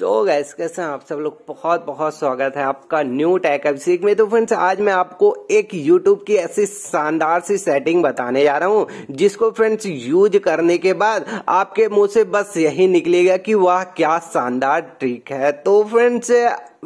सो so gas कैसे आप सब लोग बहुत बहुत स्वागत है आपका न्यू टैक सीख में तो फ्रेंड्स आज मैं आपको एक यूट्यूब की ऐसी शानदार सी सेटिंग बताने जा रहा हूँ जिसको फ्रेंड्स यूज करने के बाद आपके मुंह से बस यही निकलेगा कि वह क्या शानदार ट्रिक है तो फ्रेंड्स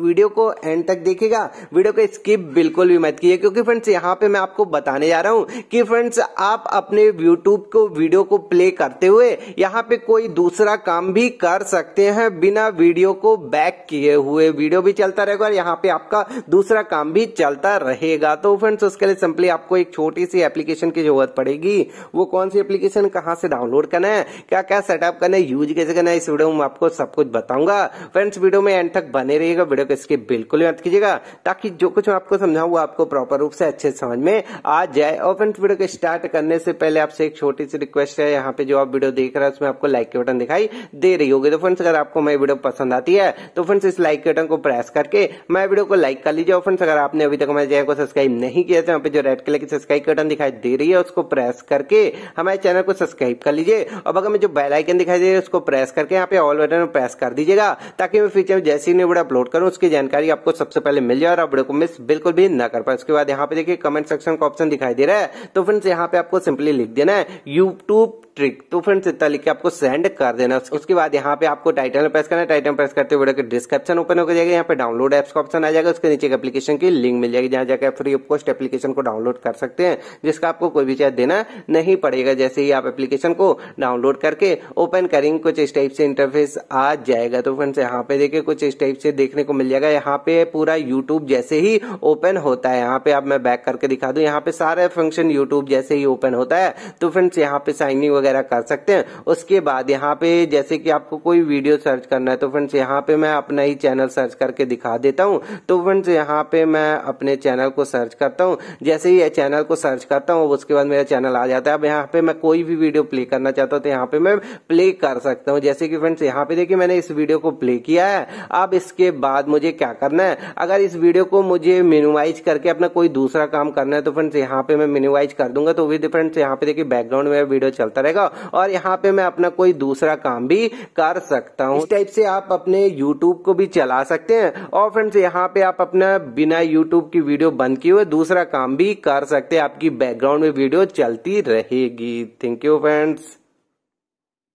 वीडियो को एंड तक देखेगा वीडियो को स्किप बिल्कुल भी मत कीजिए क्योंकि फ्रेंड्स यहाँ पे मैं आपको बताने जा रहा हूँ कि फ्रेंड्स आप अपने यूट्यूब को वीडियो को प्ले करते हुए यहाँ पे कोई दूसरा काम भी कर सकते हैं बिना वीडियो को बैक किए हुए वीडियो भी चलता रहेगा और यहाँ पे आपका दूसरा काम भी चलता रहेगा तो फ्रेंड्स उसके लिए सिंपली आपको एक छोटी सी एप्लीकेशन की जरूरत पड़ेगी वो कौन सी एप्लीकेशन कहाँ से डाउनलोड करना है क्या क्या सेटअप करना है यूज कैसे करना है इस वीडियो में आपको सब कुछ बताऊंगा फ्रेंड्स वीडियो में एंड तक बने रहेगा वीडियो वीडियो को इसके बिल्कुल मत कीजिएगा ताकि जो कुछ आपको समझाऊँ वो आपको प्रॉपर रूप से अच्छे समझ में आ जाए और फ्रेंड्स वीडियो को स्टार्ट करने से पहले आपसे एक छोटी सी रिक्वेस्ट है यहाँ पे जो आप वीडियो देख रहे हैं उसमें आपको लाइक के बटन दिखाई दे रही होगी तो फ्रेंड्स अगर आपको मेरी वीडियो पसंद आती है तो फ्रेंड्स इस लाइक के बटन को प्रेस करके मैं वीडियो को लाइक कर लीजिए और फ्रेंड्स अगर आपने अभी तक हमारे चैनल को सब्सक्राइब नहीं किया तो यहाँ पे जो रेड कलर की सब्सक्राइब बटन दिखाई दे रही है उसको प्रेस करके हमारे चैनल को सब्सक्राइब कर लीजिए और अगर में जो बेलाइकन दिखाई दे रही है उसको प्रेस करके यहाँ पे ऑल बटन प्रेस कर दीजिएगा ताकि मैं फ्यूचर में जैसी न्यू वीडियो अपलोड करूँ उसकी जानकारी आपको सबसे पहले मिल जाए और आप वीडियो को मिस बिल्कुल भी ना कर पाए उसके बाद यहाँ पे देखिए कमेंट सेक्शन का ऑप्शन दिखाई दे रहा है तो फ्रेंड्स यहाँ पे आपको सिंपली लिख देना है यूट्यूब ट्रिक तो फ्रेंड्स इतना लिख के आपको सेंड कर देना उसके बाद यहाँ पे आपको टाइटल प्रेस करना है टाइटल प्रेस करते हुए डिस्क्रिप्शन ओपन हो जाएगा यहाँ पे डाउनलोड एप्स का ऑप्शन आ जाएगा उसके नीचे एप्लीकेशन की लिंक मिल जाएगी जहां जाकर फ्री ऑफ कॉस्ट एप्लीकेशन को डाउनलोड कर सकते हैं जिसका आपको कोई भी चार्ज देना नहीं पड़ेगा जैसे ही आप एप्लीकेशन को डाउनलोड करके ओपन करेंगे कुछ इस टाइप से इंटरफेस आ जाएगा तो फ्रेंड्स यहाँ पे देखिए कुछ इस टाइप से देखने को मिल मिल जाएगा यहाँ पे पूरा यूट्यूब जैसे ही ओपन होता है यहाँ पे आप मैं बैक करके दिखा दूँ यहाँ पे सारे फंक्शन यूट्यूब जैसे ही ओपन होता है तो फ्रेंड्स यहाँ पे साइनिंग वगैरह कर सकते हैं उसके बाद यहाँ पे जैसे कि आपको कोई वीडियो सर्च करना है तो फ्रेंड्स यहाँ पे मैं अपना ही चैनल सर्च करके दिखा देता हूँ तो फ्रेंड्स यहाँ पे मैं अपने चैनल को सर्च करता हूँ जैसे ही चैनल को सर्च करता हूँ उसके बाद मेरा चैनल आ जाता है अब यहाँ पे मैं कोई भी वीडियो प्ले करना चाहता हूँ तो यहाँ पे मैं प्ले कर सकता हूँ जैसे कि फ्रेंड्स यहाँ पे देखिए मैंने इस वीडियो को प्ले किया है अब इसके बाद मुझे क्या करना है अगर इस वीडियो को मुझे मिनिमाइज करके अपना कोई दूसरा काम करना है तो फ्रेंड्स यहाँ पे मैं मिनिमाइज कर दूंगा तो विद फ्रेंड्स यहाँ पे देखिए बैकग्राउंड में वीडियो चलता रहेगा और यहाँ पे मैं अपना कोई दूसरा काम भी कर सकता हूँ इस टाइप से आप अपने यूट्यूब को भी चला सकते हैं और फ्रेंड्स यहाँ पे आप अपना बिना यूट्यूब की वीडियो बंद किए हुए दूसरा काम भी कर सकते हैं आपकी बैकग्राउंड में वीडियो चलती रहेगी थैंक यू फ्रेंड्स